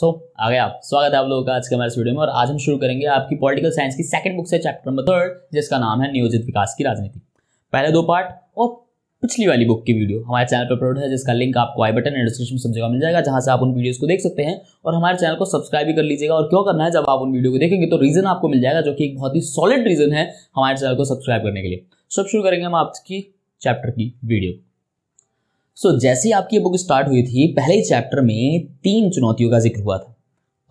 सो so, आ गया आप स्वागत है आप लोगों का आज के हमारे वीडियो में और आज हम शुरू करेंगे आपकी पॉलिटिकल साइंस की सेकंड बुक से चैप्टर नंबर थर्ड जिसका नाम है नियोजित विकास की राजनीति पहले दो पार्ट और पिछली वाली बुक की वीडियो हमारे चैनल पर अपलोड है जिसका लिंक आपको आई बटन एंड डिस्क्रिप्शन में सब जगह मिल जाएगा जहां से आप उन वीडियोज को देख सकते हैं और हमारे चैनल को सब्सक्राइब भी कर लीजिएगा और क्यों करना है जब आप उन वीडियो को देखेंगे तो रीजन आपको मिल जाएगा जो कि एक बहुत ही सॉलिड रीजन है हमारे चैनल को सब्सक्राइब करने के लिए सब शुरू करेंगे हम आपकी चैप्टर की वीडियो सो so, जैसे ही आपकी बुक स्टार्ट हुई थी पहले चैप्टर में तीन चुनौतियों का जिक्र हुआ था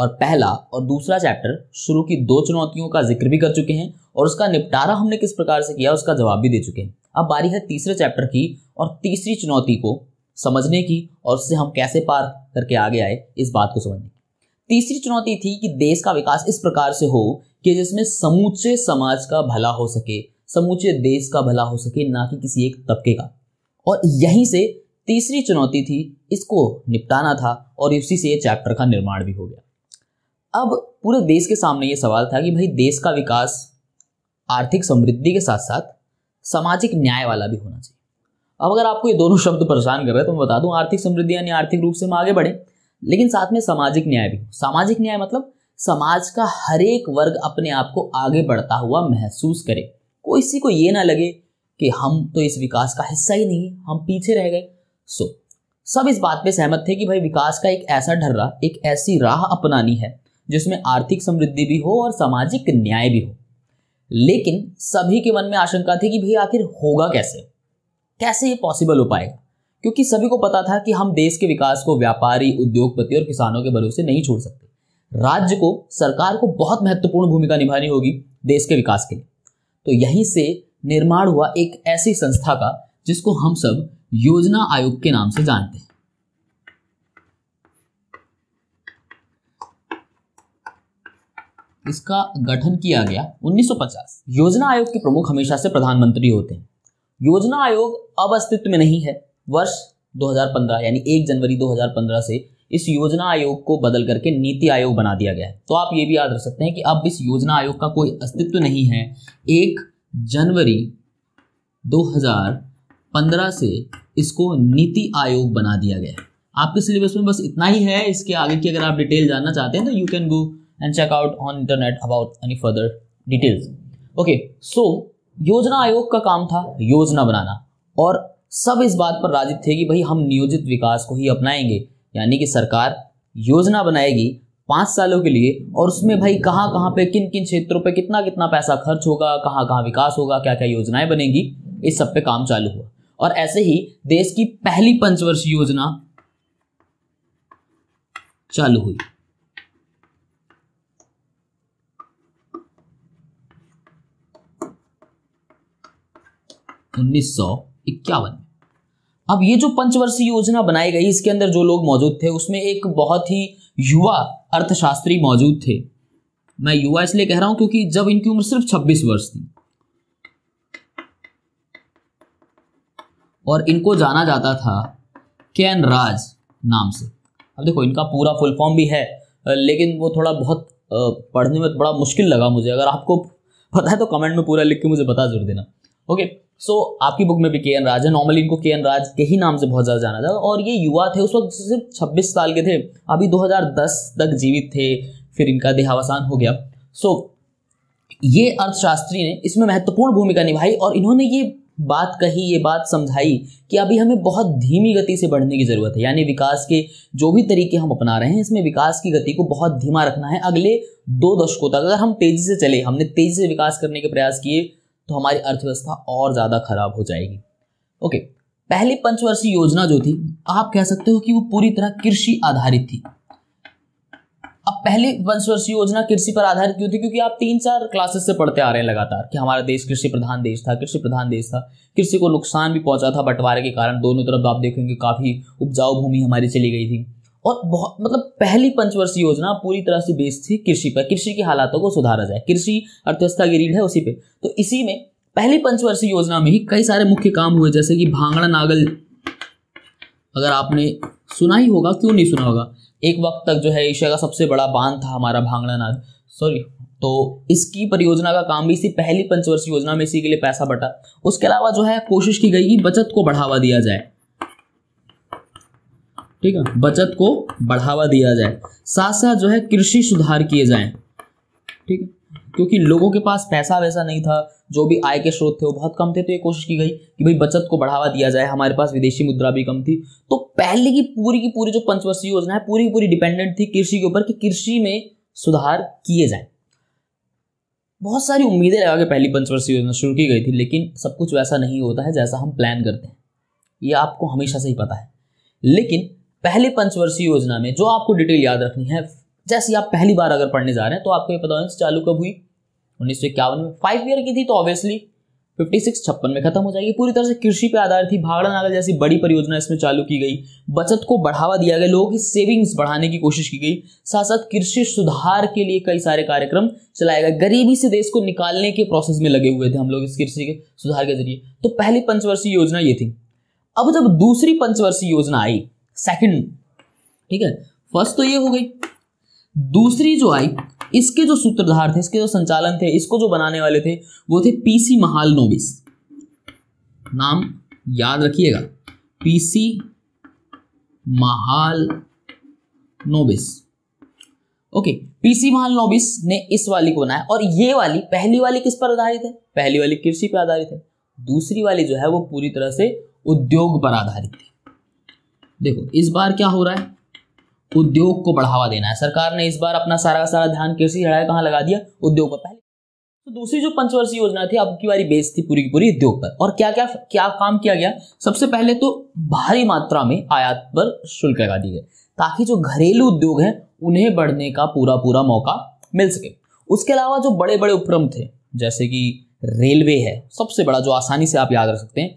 और पहला और दूसरा चैप्टर शुरू की दो चुनौतियों का जिक्र भी कर चुके हैं और उसका निपटारा हमने किस प्रकार से किया उसका जवाब भी दे चुके हैं अब बारी है तीसरे चैप्टर की और तीसरी चुनौती को समझने की और उससे हम कैसे पार करके आगे आए इस बात को समझने की तीसरी चुनौती थी कि देश का विकास इस प्रकार से हो कि जिसमें समूचे समाज का भला हो सके समूचे देश का भला हो सके ना कि किसी एक तबके का और यहीं से तीसरी चुनौती थी इसको निपटाना था और इसी से ये चैप्टर का निर्माण भी हो गया अब पूरे देश के सामने ये सवाल था कि भाई देश का विकास आर्थिक समृद्धि के साथ साथ सामाजिक न्याय वाला भी होना चाहिए अब अगर आपको ये दोनों शब्द परेशान कर रहे हैं तो मैं बता दूं आर्थिक समृद्धि यानी आर्थिक रूप से हम आगे बढ़े लेकिन साथ में सामाजिक न्याय भी सामाजिक न्याय मतलब समाज का हर एक वर्ग अपने आप को आगे बढ़ता हुआ महसूस करे कोई किसी को ये ना लगे कि हम तो इस विकास का हिस्सा ही नहीं हम पीछे रह गए सो सब इस बात पे सहमत थे कि भाई विकास का एक ऐसा ढर्रा एक ऐसी राह अपनानी है जिसमें आर्थिक समृद्धि भी हो और सामाजिक न्याय भी हो लेकिन सभी के मन में आशंका थी कि भाई आखिर होगा कैसे कैसे ये पॉसिबल हो पाएगा क्योंकि सभी को पता था कि हम देश के विकास को व्यापारी उद्योगपति और किसानों के भरोसे नहीं छोड़ सकते राज्य को सरकार को बहुत महत्वपूर्ण भूमिका निभानी होगी देश के विकास के लिए तो यहीं से निर्माण हुआ एक ऐसी संस्था का जिसको हम सब योजना आयोग के नाम से जानते हैं इसका गठन किया गया 1950 योजना आयोग के प्रमुख हमेशा से प्रधानमंत्री होते हैं योजना आयोग अब अस्तित्व में नहीं है वर्ष 2015 यानी 1 जनवरी 2015 से इस योजना आयोग को बदल करके नीति आयोग बना दिया गया है तो आप ये भी याद रख सकते हैं कि अब इस योजना आयोग का कोई अस्तित्व नहीं है एक जनवरी 2015 से इसको नीति आयोग बना दिया गया है आपके सिलेबस में बस इतना ही है इसके आगे की अगर आप डिटेल जानना चाहते हैं तो you can go and check out on internet about any further details okay so योजना आयोग का काम था योजना बनाना और सब इस बात पर राजित थे कि भाई हम नियोजित विकास को ही अपनाएंगे यानी कि सरकार योजना बनाएगी पाँच सालों के लिए और उसमें भाई कहाँ कहाँ पे किन किन क्षेत्रों पे कितना कितना पैसा खर्च होगा कहाँ कहाँ विकास होगा क्या क्या योजनाएं बनेंगी इस सब पे काम चालू हुआ और ऐसे ही देश की पहली पंचवर्षीय योजना चालू हुई उन्नीस सौ इक्यावन में अब ये जो पंचवर्षीय योजना बनाई गई इसके अंदर जो लोग मौजूद थे उसमें एक बहुत ही युवा अर्थशास्त्री मौजूद थे मैं युवा इसलिए कह रहा हूं क्योंकि जब इनकी उम्र सिर्फ 26 वर्ष थी और इनको जाना जाता था कैन राज नाम से अब देखो इनका पूरा फुल फॉर्म भी है लेकिन वो थोड़ा बहुत पढ़ने में बड़ा मुश्किल लगा मुझे अगर आपको पता है तो कमेंट में पूरा लिख के मुझे बता जरूर देना ओके सो आपकी बुक में भी के एन राज है नॉर्मली इनको के एन राज के ही नाम से बहुत ज़्यादा जाना था और ये युवा थे उस वक्त सिर्फ छब्बीस साल के थे अभी 2010 तक जीवित थे फिर इनका देहावसान हो गया सो so, ये अर्थशास्त्री ने इसमें महत्वपूर्ण भूमिका निभाई और इन्होंने ये बात कही ये बात समझाई कि अभी हमें बहुत धीमी गति से बढ़ने की ज़रूरत है यानी विकास के जो भी तरीके हम अपना रहे हैं इसमें विकास की गति को बहुत धीमा रखना है अगले दो दशकों तक अगर हम तेज़ी से चले हमने तेज़ी से विकास करने के प्रयास किए तो हमारी अर्थव्यवस्था और ज़्यादा खराब हो जाएगी ओके पहली पंचवर्षीय योजना जो थी आप कह सकते हो कि वो पूरी तरह कृषि आधारित थी अब पहली वंशवर्ष योजना कृषि पर आधारित क्यों थी क्योंकि आप तीन चार क्लासेस से पढ़ते आ रहे हैं लगातार कि हमारा देश कृषि प्रधान देश था कृषि प्रधान देश था कृषि को नुकसान भी पहुंचा था बंटवारे के कारण दोनों तरफ आप देखेंगे काफ़ी उपजाऊ भूमि हमारी चली गई थी और बहुत मतलब पहली पंचवर्षीय योजना पूरी तरह से बेस्ड थी कृषि पर कृषि के हालातों को सुधारा जाए कृषि अर्थव्यवस्था की रीढ़ है उसी पर तो इसी में पहली पंचवर्षीय योजना में ही कई सारे मुख्य काम हुए जैसे कि भांगड़ा नागल अगर आपने सुना ही होगा क्यों नहीं सुना होगा एक वक्त तक जो है एशिया का सबसे बड़ा बांध था हमारा भांगड़ा नाद सॉरी तो इसकी परियोजना का काम भी इसी पहली पंचवर्षीय योजना में इसी के लिए पैसा बटा उसके अलावा जो है कोशिश की गई कि बचत को बढ़ावा दिया जाए ठीक है बचत को बढ़ावा दिया जाए साथ साथ जो है कृषि सुधार किए जाए ठीक है क्योंकि लोगों के पास पैसा वैसा नहीं था जो भी आय के स्रोत थे वो बहुत कम थे तो ये कोशिश की गई कि भाई बचत को बढ़ावा दिया जाए हमारे पास विदेशी मुद्रा भी कम थी तो पहले की पूरी की पूरी जो पंचवर्षीय योजना है पूरी की पूरी डिपेंडेंट थी कृषि के ऊपर कि कृषि में सुधार किए जाए बहुत सारी उम्मीदें लगा के पहली पंचवर्षीय योजना शुरू की गई थी लेकिन सब कुछ वैसा नहीं होता है जैसा हम प्लान करते हैं ये आपको हमेशा से ही पता है लेकिन पहले पंचवर्षीय योजना में जो आपको डिटेल याद रखनी है जैसे आप पहली बार अगर पढ़ने जा रहे हैं तो आपको ये पता होना चालू कब हुई उन्नीस सौ इक्यावन में फाइव ईयर की थी तो ऑब्वियसली फिफ्टी सिक्स छप्पन में खत्म हो जाएगी पूरी तरह से कृषि पर आधारित थी भागड़ा नागल जैसी बड़ी परियोजना इसमें चालू की गई बचत को बढ़ावा दिया गया लोगों की सेविंग्स बढ़ाने की कोशिश की गई साथ साथ कृषि सुधार के लिए कई सारे कार्यक्रम चलाए गए गरीबी से देश को निकालने के प्रोसेस में लगे हुए थे हम लोग इस कृषि के सुधार के जरिए तो पहली पंचवर्षीय योजना ये थी अब जब दूसरी पंचवर्षीय योजना आई सेकेंड ठीक है फर्स्ट तो ये हो गई दूसरी जो आई इसके जो सूत्रधार थे इसके जो संचालन थे इसको जो बनाने वाले थे वो थे पीसी महाल नोबिस नाम याद रखिएगा पीसी महाल नोबिस ओके पीसी महाल नोबिस ने इस वाली को बनाया और ये वाली पहली वाली किस पर आधारित है पहली वाली कृषि पर आधारित है दूसरी वाली जो है वो पूरी तरह से उद्योग पर आधारित है देखो इस बार क्या हो रहा है उद्योग को बढ़ावा देना है सरकार ने इस बार अपना सारा का सारा ध्यान कैसे चढ़ाया कहाँ लगा दिया उद्योग पर पहले तो दूसरी जो पंचवर्षीय योजना थी अब की बारी बेस थी पूरी की पूरी उद्योग पर और क्या क्या क्या काम किया गया सबसे पहले तो भारी मात्रा में आयात पर शुल्क लगा दिए गए ताकि जो घरेलू उद्योग है उन्हें बढ़ने का पूरा पूरा मौका मिल सके उसके अलावा जो बड़े बड़े उपक्रम थे जैसे कि रेलवे है सबसे बड़ा जो आसानी से आप याद रख सकते हैं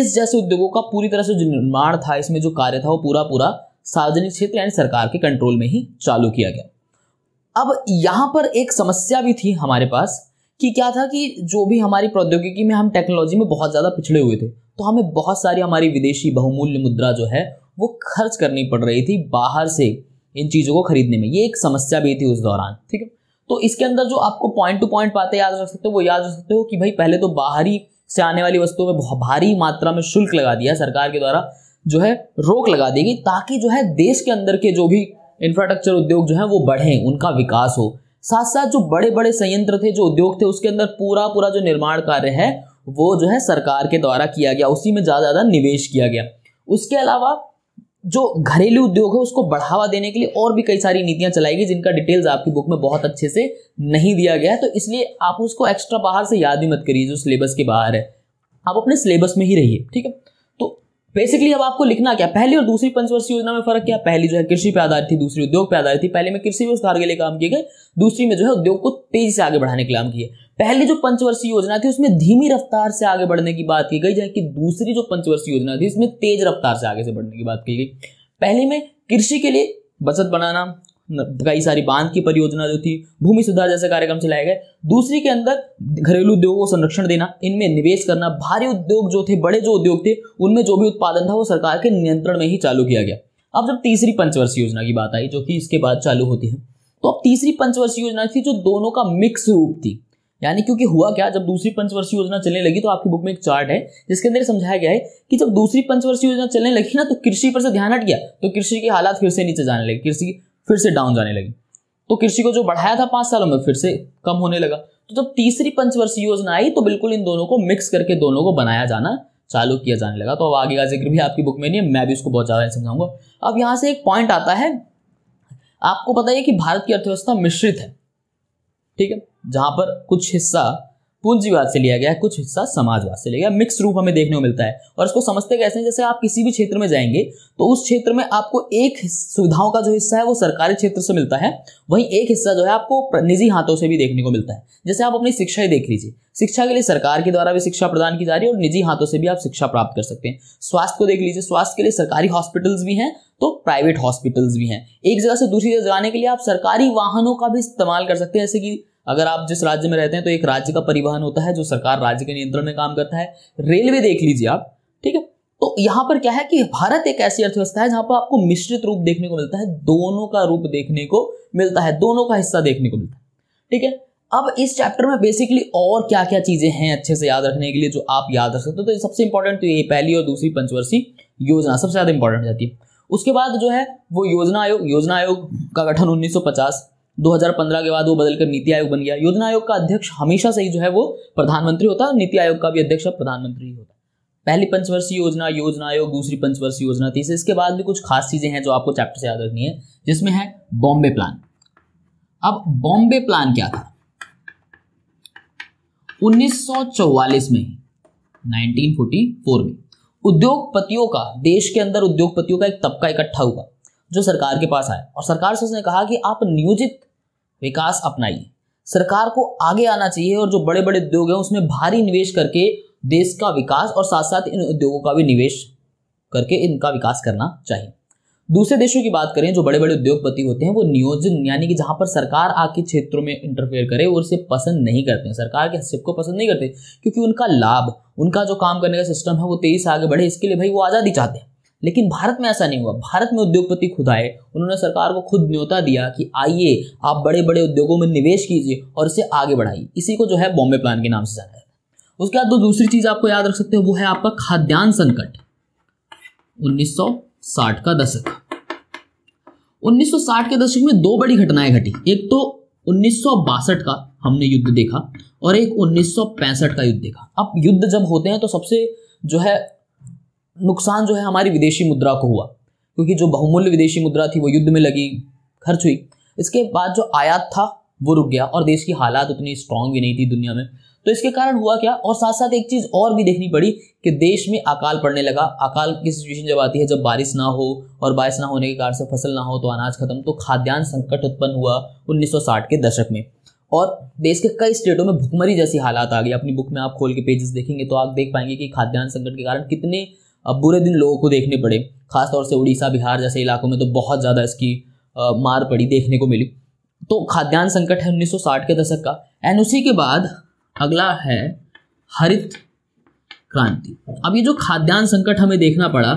इस जैसे उद्योगों का पूरी तरह से जो निर्माण था इसमें जो कार्य था वो पूरा पूरा सार्वजनिक क्षेत्र यानी सरकार के कंट्रोल में ही चालू किया गया अब यहाँ पर एक समस्या भी थी हमारे पास कि क्या था कि जो भी हमारी प्रौद्योगिकी में हम टेक्नोलॉजी में बहुत ज़्यादा पिछड़े हुए थे तो हमें बहुत सारी हमारी विदेशी बहुमूल्य मुद्रा जो है वो खर्च करनी पड़ रही थी बाहर से इन चीज़ों को खरीदने में ये एक समस्या भी थी उस दौरान ठीक है तो इसके अंदर जो आपको पॉइंट टू पॉइंट बातें याद रख सकते हो वो याद रख सकते हो कि भाई पहले तो बाहरी से आने वाली वस्तुओं में भारी मात्रा में शुल्क लगा दिया सरकार के द्वारा जो है रोक लगा देगी ताकि जो है देश के अंदर के जो भी इंफ्रास्ट्रक्चर उद्योग जो है वो बढ़े उनका विकास हो साथ साथ जो बड़े बड़े संयंत्र थे जो उद्योग थे उसके अंदर पूरा पूरा जो निर्माण कार्य है वो जो है सरकार के द्वारा किया गया उसी में ज़्यादा ज़्यादा निवेश किया गया उसके अलावा जो घरेलू उद्योग है उसको बढ़ावा देने के लिए और भी कई सारी नीतियां चलाई गई जिनका डिटेल्स आपकी बुक में बहुत अच्छे से नहीं दिया गया है तो इसलिए आप उसको एक्स्ट्रा बाहर से याद भी मत करिए जो सिलेबस के बाहर है आप अपने सिलेबस में ही रहिए ठीक है बेसिकली अब आपको लिखना क्या पहली और दूसरी पंचवर्षीय योजना में फर्क क्या पहली जो है कृषि पर आधारित थी दूसरी उद्योग पे आधारित थी पहले में कृषि में सुधार के लिए काम किए गए दूसरी में जो है उद्योग को तेजी से आगे बढ़ाने के लिए काम किए पहली जो पंचवर्षीय योजना थी उसमें धीमी रफ्तार से आगे बढ़ने की बात की गई जबकि दूसरी जो पंचवर्षीय योजना थी इसमें तेज रफ्तार से आगे से बढ़ने की बात की गई पहली में कृषि के लिए बचत बनाना कई सारी बांध की परियोजना जो थी भूमि सुधार जैसे कार्यक्रम चलाए गए दूसरी के अंदर घरेलू उद्योगों को संरक्षण देना इनमें निवेश करना भारी उद्योग जो थे बड़े जो उद्योग थे उनमें जो भी उत्पादन था वो सरकार के नियंत्रण में ही चालू किया गया अब जब तीसरी पंचवर्षीय योजना की बात आई जो कि इसके बाद चालू होती है तो अब तीसरी पंचवर्षीय योजना थी जो दोनों का मिक्स रूप थी यानी क्योंकि हुआ क्या जब दूसरी पंचवर्षीय योजना चलने लगी तो आपकी बुक में एक चार्ट है जिसके अंदर समझाया गया है कि जब दूसरी पंचवर्षीय योजना चलने लगी ना तो कृषि पर से ध्यान हट गया तो कृषि की हालात फिर से नीचे जाने लगे कृषि फिर से डाउन जाने लगी तो कृषि को जो बढ़ाया था पांच सालों में फिर से कम होने लगा तो जब तीसरी पंचवर्षीय योजना आई तो बिल्कुल इन दोनों को मिक्स करके दोनों को बनाया जाना चालू किया जाने लगा तो अब आगे का जिक्र भी आपकी बुक में नहीं है मैं भी उसको बहुत ज़्यादा समझाऊंगा अब यहां से एक पॉइंट आता है आपको पता है कि भारत की अर्थव्यवस्था मिश्रित है ठीक है जहां पर कुछ हिस्सा पूंजीवाद से लिया गया है कुछ हिस्सा समाजवाद से लिया गया मिक्स रूप हमें देखने को मिलता है और इसको समझते कैसे हैं जैसे आप किसी भी क्षेत्र में जाएंगे तो उस क्षेत्र में आपको एक सुविधाओं का जो हिस्सा है वो सरकारी क्षेत्र से मिलता है वहीं एक हिस्सा जो है आपको निजी हाथों से भी देखने को मिलता है जैसे आप अपनी शिक्षा ही देख लीजिए शिक्षा के लिए सरकार के द्वारा भी शिक्षा प्रदान की जा रही है और निजी हाथों से भी आप शिक्षा प्राप्त कर सकते हैं स्वास्थ्य को देख लीजिए स्वास्थ्य के लिए सरकारी हॉस्पिटल्स भी हैं तो प्राइवेट हॉस्पिटल्स भी हैं एक जगह से दूसरी जगह जाने के लिए आप सरकारी वाहनों का भी इस्तेमाल कर सकते हैं जैसे कि अगर आप जिस राज्य में रहते हैं तो एक राज्य का परिवहन होता है जो सरकार राज्य के नियंत्रण में काम करता है रेलवे देख लीजिए आप ठीक है तो यहां पर क्या है कि भारत एक ऐसी अर्थव्यवस्था है जहां पर आपको मिश्रित रूप देखने को मिलता है दोनों का रूप देखने को मिलता है दोनों का हिस्सा देखने को मिलता है ठीक है अब इस चैप्टर में बेसिकली और क्या क्या चीजें हैं अच्छे से याद रखने के लिए जो आप याद रख सकते हो तो सबसे इंपॉर्टेंट तो ये पहली और दूसरी पंचवर्षीय योजना सबसे ज्यादा इंपॉर्टेंट हो जाती है उसके बाद जो है वो योजना आयोग योजना आयोग का गठन 1950 2015 के बाद वो बदलकर नीति आयोग बन गया योजना आयोग का अध्यक्ष हमेशा से ही जो है वो प्रधानमंत्री होता है नीति आयोग का भी अध्यक्ष प्रधानमंत्री होता है पहली पंचवर्षीय योजना योजना आयोग दूसरी पंचवर्षीय योजना थी इसके बाद भी कुछ खास चीजें हैं जो आपको चैप्टर से याद रखनी है जिसमें है बॉम्बे प्लान अब बॉम्बे प्लान क्या था उन्नीस में 1944 में उद्योगपतियों का देश के अंदर उद्योगपतियों का एक तबका इकट्ठा हुआ जो सरकार के पास आया और सरकार से उसने कहा कि आप नियोजित विकास अपनाइए सरकार को आगे आना चाहिए और जो बड़े बड़े उद्योग हैं उसमें भारी निवेश करके देश का विकास और साथ साथ इन उद्योगों का भी निवेश करके इनका विकास करना चाहिए दूसरे देशों की बात करें जो बड़े बड़े उद्योगपति होते हैं वो नियोजन यानी कि जहाँ पर सरकार आके क्षेत्रों में इंटरफेयर करे वो उसे पसंद नहीं करते हैं सरकार के हस्तक्षेप को पसंद नहीं करते क्योंकि उनका लाभ उनका जो काम करने का सिस्टम है वो तेजी से आगे बढ़े इसके लिए भाई वो आज़ादी चाहते हैं लेकिन भारत में ऐसा नहीं हुआ भारत में उद्योगपति खुद आए उन्होंने सरकार को खुद न्योता दिया कि आइए आप बड़े बड़े उद्योगों में निवेश कीजिए और इसे आगे बढ़ाइए इसी को जो है बॉम्बे प्लान के नाम से जाना है उसके बाद जो दूसरी चीज़ आपको याद रख सकते हो वो है आपका खाद्यान्न संकट 1960 का दशक 1960 के दशक में दो बड़ी घटनाएं घटी एक तो उन्नीस का हमने युद्ध देखा और एक 1965 का युद्ध देखा अब युद्ध जब होते हैं तो सबसे जो है नुकसान जो है हमारी विदेशी मुद्रा को हुआ क्योंकि जो बहुमूल्य विदेशी मुद्रा थी वो युद्ध में लगी खर्च हुई इसके बाद जो आयात था वो रुक गया और देश की हालात उतनी स्ट्रांग भी नहीं थी दुनिया में तो इसके कारण हुआ क्या और साथ साथ एक चीज़ और भी देखनी पड़ी कि देश में अकाल पड़ने लगा अकाल की सिचुएशन जब आती है जब बारिश ना हो और बारिश ना होने के कारण से फसल ना हो तो अनाज खत्म तो खाद्यान्न संकट उत्पन्न हुआ 1960 के दशक में और देश के कई स्टेटों में भुखमरी जैसी हालात आ गई अपनी बुक में आप खोल के पेजेस देखेंगे तो आप देख पाएंगे कि खाद्यान्न संकट के कारण कितने अब बुरे दिन लोगों को देखने पड़े खासतौर से उड़ीसा बिहार जैसे इलाकों में तो बहुत ज़्यादा इसकी मार पड़ी देखने को मिली तो खाद्यान्न संकट है 1960 के दशक का एंड उसी के बाद अगला है हरित क्रांति अब ये जो खाद्यान्न संकट हमें देखना पड़ा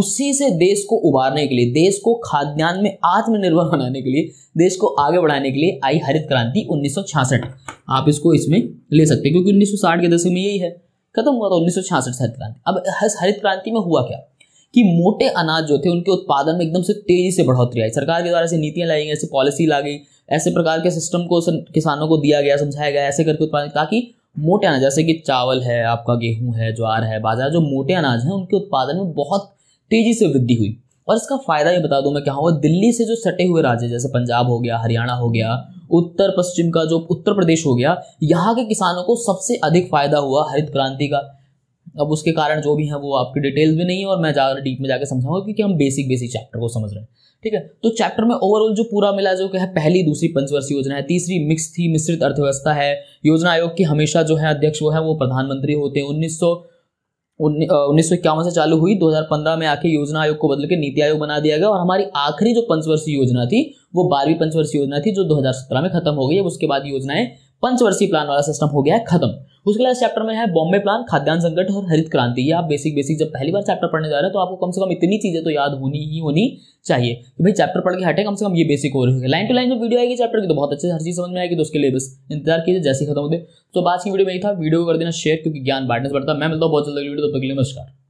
उसी से देश को उबारने के लिए देश को खाद्यान्न में आत्मनिर्भर बनाने के लिए देश को आगे बढ़ाने के लिए आई हरित क्रांति 1966 आप इसको इसमें ले सकते हैं क्योंकि 1960 के दशक में यही है खत्म हुआ था उन्नीस हरित क्रांति अब हरित क्रांति में हुआ क्या कि मोटे अनाज जो थे उनके उत्पादन में एकदम से तेजी से बढ़ोतरी आई सरकार के द्वारा ऐसी नीतियां लाई गई ऐसी पॉलिसी ला गई ऐसे प्रकार के सिस्टम को किसानों को दिया गया समझाया गया ऐसे करके उत्पादन ताकि मोटे अनाज जैसे कि चावल है आपका गेहूं है ज्वार है बाजरा जो मोटे अनाज हैं उनके उत्पादन में बहुत तेजी से वृद्धि हुई और इसका फ़ायदा ये बता दूं मैं क्या हुआ दिल्ली से जो सटे हुए राज्य जैसे पंजाब हो गया हरियाणा हो गया उत्तर पश्चिम का जो उत्तर प्रदेश हो गया यहाँ के किसानों को सबसे अधिक फ़ायदा हुआ हरित क्रांति का अब उसके कारण जो भी है वो आपकी डिटेल्स भी नहीं है और मैं ज़्यादा डीप में जाकर समझाऊंगा क्योंकि हम बेसिक बेसिक चैप्टर को समझ रहे हैं ठीक है तो चैप्टर में ओवरऑल जो पूरा मिला जो है पहली दूसरी पंचवर्षीय योजना है तीसरी मिक्स थी मिश्रित अर्थव्यवस्था है योजना आयोग की हमेशा जो है अध्यक्ष वो है वो प्रधानमंत्री होते हैं उन्नीस उन्नीस सौ इक्यावन से चालू हुई 2015 में आके योजना आयोग को बदल के नीति आयोग बना दिया गया और हमारी आखिरी जो पंचवर्षीय योजना थी वो बारहवीं पंचवर्षीय योजना थी जो 2017 में खत्म हो गई है उसके बाद योजनाएं पंचवर्षीय प्लान वाला सिस्टम हो गया है खत्म उसके लास्ट चैप्टर में है बॉम्बे प्लान खाद्यान्न संकट और हरित क्रांति ये आप बेसिक बेसिक जब पहली बार चैप्टर पढ़ने जा रहे हैं तो आपको कम से कम इतनी चीज़ें तो याद होनी ही होनी चाहिए कि भाई चैप्टर पढ़ के हटे कम से कम ये बेसिक हो रही है लाइन टू लाइन जो वीडियो आएगी चैप्टर की तो बहुत अच्छे से हर चीज़ समझ में आएगी तो उसके लिए बस इंतजार कीजिए जैसे खत्म होते तो आज की वीडियो में ही था वीडियो को कर देना शेयर क्योंकि ज्ञान बांटने से बढ़ता मैं मिलता हूँ बहुत जल्दी वीडियो तो तक नमस्कार